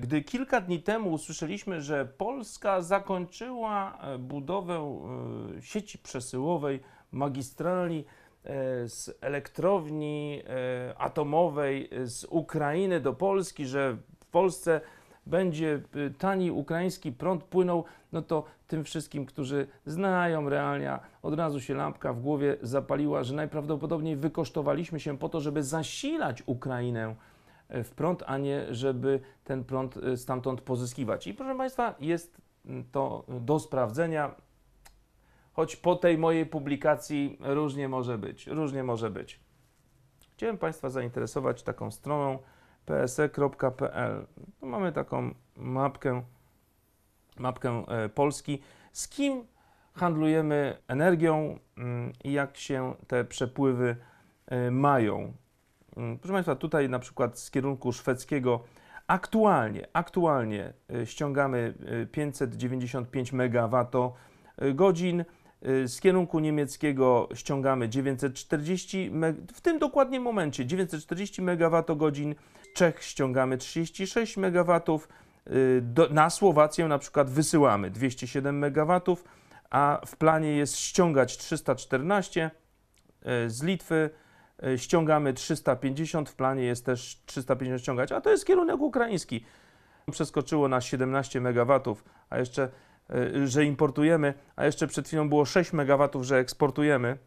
Gdy kilka dni temu usłyszeliśmy, że Polska zakończyła e, budowę e, sieci przesyłowej magistrali e, z elektrowni atomowej z Ukrainy do Polski, że w Polsce będzie tani ukraiński prąd płynął, no to tym wszystkim, którzy znają realia, od razu się lampka w głowie zapaliła, że najprawdopodobniej wykosztowaliśmy się po to, żeby zasilać Ukrainę w prąd, a nie żeby ten prąd y, stamtąd pozyskiwać. I proszę Państwa, jest mm, to do sprawdzenia, choć po tej mojej publikacji różnie może być, różnie może być. Chciałem Państwa zainteresować taką stroną pse.pl. Tu mamy taką mapkę, mapkę e, Polski, z kim handlujemy energią mm, i jak się te przepływy e, mają. Mm, proszę Państwa, tutaj na przykład z kierunku szwedzkiego aktualnie, aktualnie y, ściągamy 595 y, MWh y, z kierunku niemieckiego ściągamy 940, w tym dokładnie momencie 940 MWh, Czech ściągamy 36 MW, na Słowację na przykład wysyłamy 207 MW, a w planie jest ściągać 314 z Litwy E, ściągamy 350, w planie jest też 350 ściągać, a to jest kierunek ukraiński. Przeskoczyło na 17 MW, a jeszcze, e, że importujemy, a jeszcze przed chwilą było 6 MW, że eksportujemy.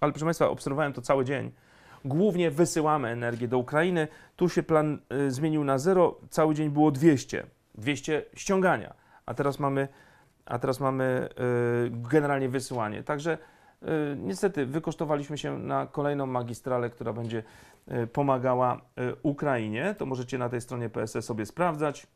Ale proszę Państwa, obserwowałem to cały dzień. Głównie wysyłamy energię do Ukrainy. Tu się plan e, zmienił na zero, cały dzień było 200. 200 ściągania, a teraz mamy, a teraz mamy generalnie wysyłanie. Także Y, niestety wykosztowaliśmy się na kolejną magistralę, która będzie y, pomagała y, Ukrainie. To możecie na tej stronie PSE sobie sprawdzać.